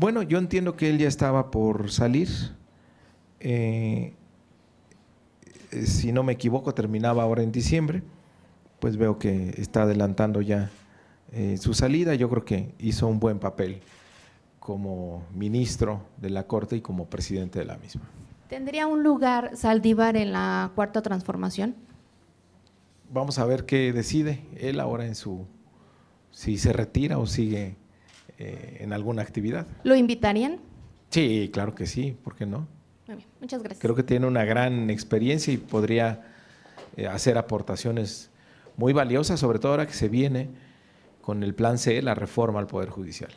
Bueno, yo entiendo que él ya estaba por salir. Eh, eh, si no me equivoco, terminaba ahora en diciembre. Pues veo que está adelantando ya eh, su salida. Yo creo que hizo un buen papel como ministro de la Corte y como presidente de la misma. ¿Tendría un lugar Saldívar en la cuarta transformación? Vamos a ver qué decide él ahora en su, si se retira o sigue eh, en alguna actividad. ¿Lo invitarían? Sí, claro que sí, ¿por qué no? muchas gracias. Creo que tiene una gran experiencia y podría eh, hacer aportaciones muy valiosas, sobre todo ahora que se viene con el plan C, la reforma al Poder Judicial.